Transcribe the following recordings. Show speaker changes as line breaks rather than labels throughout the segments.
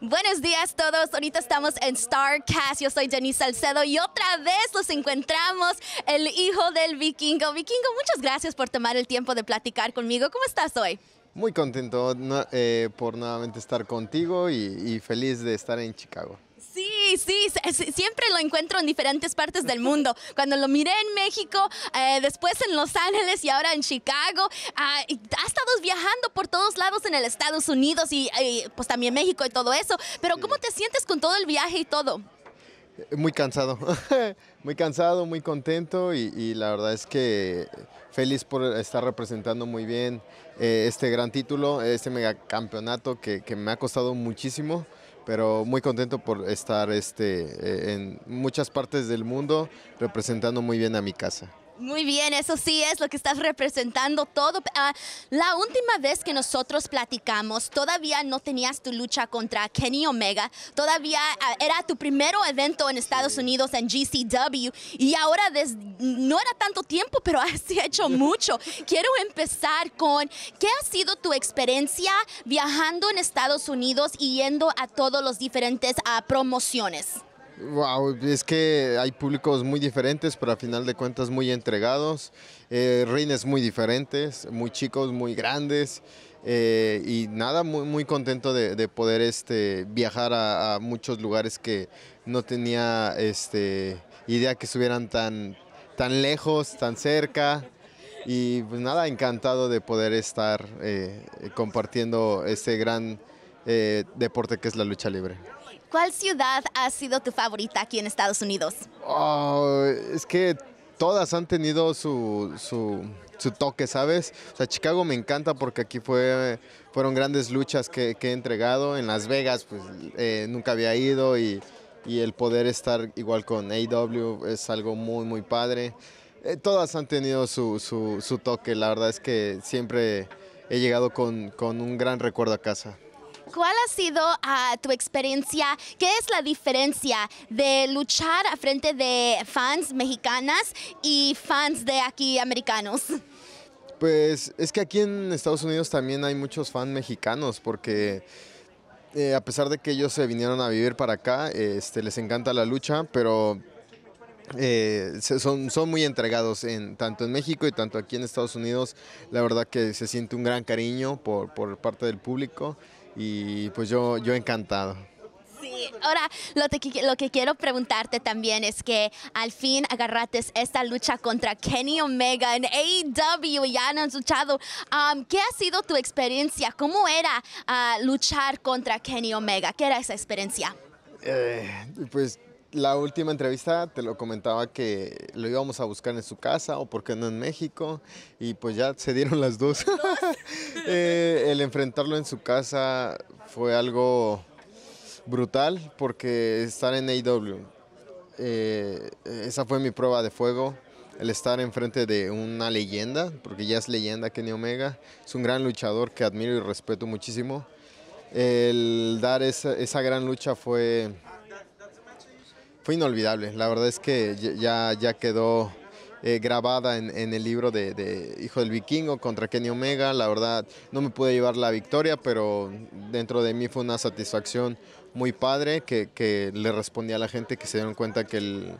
Buenos días todos, ahorita estamos en StarCast, yo soy Jenny Salcedo y otra vez los encontramos, el hijo del vikingo. Vikingo, muchas gracias por tomar el tiempo de platicar conmigo, ¿cómo estás hoy?
Muy contento eh, por nuevamente estar contigo y feliz de estar en Chicago.
Sí, sí, siempre lo encuentro en diferentes partes del mundo. Cuando lo miré en México, eh, después en Los Ángeles y ahora en Chicago, has ah, ha estado viajando por todos lados en el Estados Unidos y pues también México y todo eso. Pero ¿cómo te sientes con todo el viaje y todo?
Muy cansado, muy cansado, muy contento y, la verdad es que feliz por estar representando muy bien eh, este gran título, este megacampeonato que, que me ha costado muchísimo, pero muy contento por estar este, eh, en muchas partes del mundo representando muy bien a mi casa.
Muy bien, eso sí es lo que estás representando todo. Ah, la última vez que nosotros platicamos, todavía no tenías tu lucha contra Kenny Omega, todavía ah, era tu primer evento en Estados Unidos en GCW y ahora no era tanto tiempo, pero has hecho mucho. Quiero empezar con, ¿qué ha sido tu experiencia viajando en Estados Unidos y yendo a todos los diferentes ah, promociones?
Wow, es que hay públicos muy diferentes, pero al final de cuentas muy entregados, eh, reines muy diferentes, muy chicos, muy grandes. Eh, y nada, muy, muy contento de, poder este, viajar a, muchos lugares que no tenía este, idea que estuvieran tan, tan lejos, tan cerca. Y pues nada, encantado de poder estar eh, compartiendo este gran eh, deporte que es la lucha libre.
¿Cuál ciudad ha sido tu favorita aquí en Estados Unidos?
Ah, es que todas han tenido su, toque, ¿sabes? O sea, Chicago me encanta porque aquí fue, fueron grandes luchas que, he entregado. En Las Vegas, pues eh, nunca había ido y, y, el poder estar igual con AEW es algo muy, muy padre. Eh, todas han tenido su, toque, la verdad es que siempre he llegado con, con un gran recuerdo a casa.
¿Cuál ha sido ah, tu experiencia? ¿Qué es la diferencia de luchar frente de fans mexicanas y fans de aquí americanos?
Pues es que aquí en Estados Unidos también hay muchos fans mexicanos porque... Eh, a pesar de que ellos se vinieron a vivir para acá, este, les encanta la lucha, pero eh, son, muy entregados en, tanto en México y tanto aquí en Estados Unidos. La verdad que se siente un gran cariño por, por parte del público y pues yo, yo encantado.
Sí, ahora lo, lo, que quiero preguntarte también es que al fin agarraste esta lucha contra Kenny Omega en AEW, ya no han luchado. ¿Qué ha sido tu experiencia? ¿Cómo era ah, luchar contra Kenny Omega? ¿Qué era esa experiencia?
Eh, pues la última entrevista te lo comentaba que lo íbamos a buscar en su casa o por qué no en México y pues ya se dieron las dos. Eh, el enfrentarlo en su casa fue algo brutal porque estar en AEW eh, esa fue mi prueba de fuego. El estar enfrente de una leyenda, porque ya es leyenda Kenny Omega, es un gran luchador que admiro y respeto muchísimo. El dar esa, esa gran lucha fue fue inolvidable. La verdad es que ya, ya quedó eh, grabada en, el libro de, Hijo del Vikingo contra Kenny Omega. La verdad, no me pude llevar la victoria, pero dentro de mí fue una satisfacción muy padre que, le respondí a la gente que se dieron cuenta que el,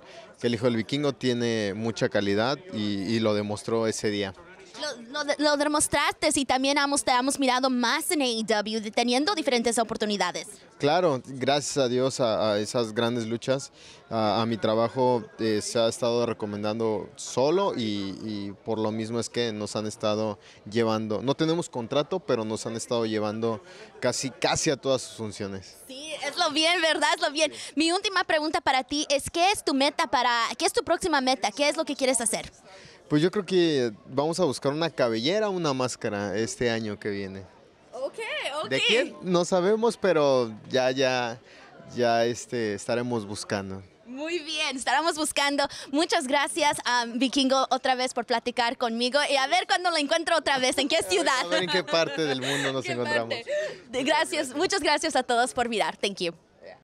Hijo del Vikingo tiene mucha calidad y lo demostró ese día
lo, demostraste y también hemos, te hemos mirado más en AEW, teniendo diferentes oportunidades.
Claro, gracias a Dios a, esas grandes luchas, a, mi trabajo eh, se ha estado recomendando solo y, y, por lo mismo es que nos han estado llevando, no tenemos contrato, pero nos han estado llevando casi, casi a todas sus funciones.
Sí, es lo bien, ¿verdad? Es lo bien. Mi última pregunta para ti es, ¿qué es tu meta para, qué es tu próxima meta? ¿Qué es lo que quieres hacer?
Pues yo creo que vamos a buscar una cabellera una máscara este año que viene.
Ok, ok. ¿De quién?
No sabemos, pero ya, ya, ya este, estaremos buscando.
Muy bien, estaremos buscando. Muchas gracias a Vikingo otra vez por platicar conmigo y a ver cuándo lo encuentro otra vez, en qué ciudad. en qué parte del mundo nos encontramos. Gracias, muchas gracias a todos por mirar. Thank you.